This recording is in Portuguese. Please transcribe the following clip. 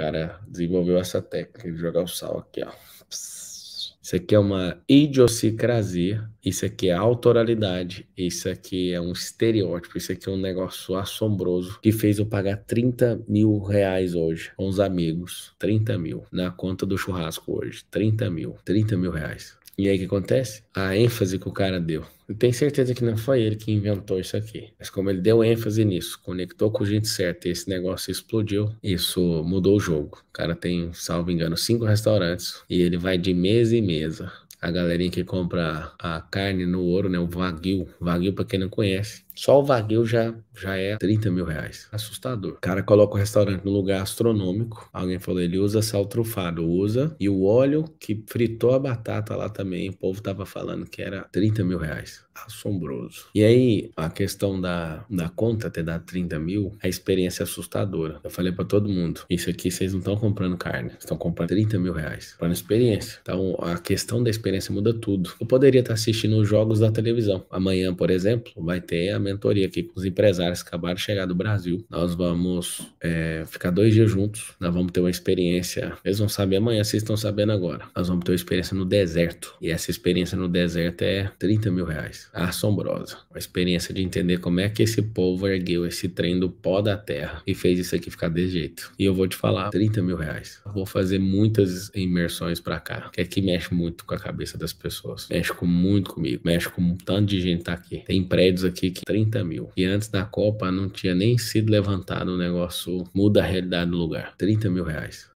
cara desenvolveu essa técnica de jogar o sal aqui, ó. Isso aqui é uma idiosincrasia, isso aqui é autoralidade, isso aqui é um estereótipo, isso aqui é um negócio assombroso que fez eu pagar 30 mil reais hoje com os amigos. 30 mil na conta do churrasco hoje. 30 mil. 30 mil reais. E aí o que acontece? A ênfase que o cara deu. Eu tenho certeza que não foi ele que inventou isso aqui. Mas como ele deu ênfase nisso, conectou com gente certa e esse negócio explodiu, isso mudou o jogo. O cara tem, salvo engano, cinco restaurantes e ele vai de mesa em mesa a galerinha que compra a carne no ouro, né? O Wagyu. Wagyu, para quem não conhece, só o vagueu já, já é 30 mil reais. Assustador. O cara coloca o restaurante no lugar astronômico. Alguém falou, ele usa sal trufado, usa. E o óleo que fritou a batata lá também, o povo tava falando que era 30 mil reais. Assombroso. E aí, a questão da, da conta ter dado 30 mil, a experiência é assustadora. Eu falei para todo mundo, isso aqui vocês não estão comprando carne, estão comprando 30 mil reais. Para experiência. Então, a questão da experiência muda tudo. Eu poderia estar tá assistindo os jogos da televisão. Amanhã, por exemplo, vai ter a mentoria aqui com os empresários que acabaram de chegar do Brasil. Nós vamos é, ficar dois dias juntos, nós vamos ter uma experiência. Eles vão saber amanhã, vocês estão sabendo agora. Nós vamos ter uma experiência no deserto. E essa experiência no deserto é 30 mil reais. Assombrosa. Uma experiência de entender como é que esse povo ergueu esse trem do pó da terra e fez isso aqui ficar desse jeito. E eu vou te falar, 30 mil reais. Vou fazer muitas imersões para cá, que aqui é mexe muito com a cabeça das pessoas. Mexe com muito comigo. Mexe com um tanto de gente que tá aqui. Tem prédios aqui que 30 mil. E antes da Copa não tinha nem sido levantado o negócio, muda a realidade do lugar. 30 mil reais.